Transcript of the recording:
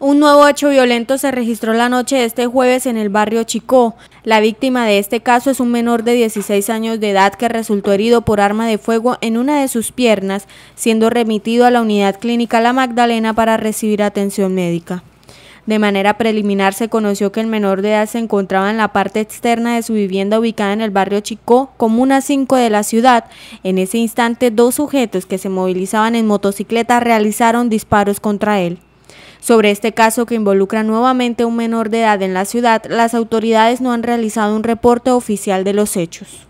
Un nuevo hecho violento se registró la noche de este jueves en el barrio Chicó. La víctima de este caso es un menor de 16 años de edad que resultó herido por arma de fuego en una de sus piernas, siendo remitido a la unidad clínica La Magdalena para recibir atención médica. De manera preliminar se conoció que el menor de edad se encontraba en la parte externa de su vivienda ubicada en el barrio Chicó, comuna 5 de la ciudad. En ese instante, dos sujetos que se movilizaban en motocicleta realizaron disparos contra él. Sobre este caso que involucra nuevamente a un menor de edad en la ciudad, las autoridades no han realizado un reporte oficial de los hechos.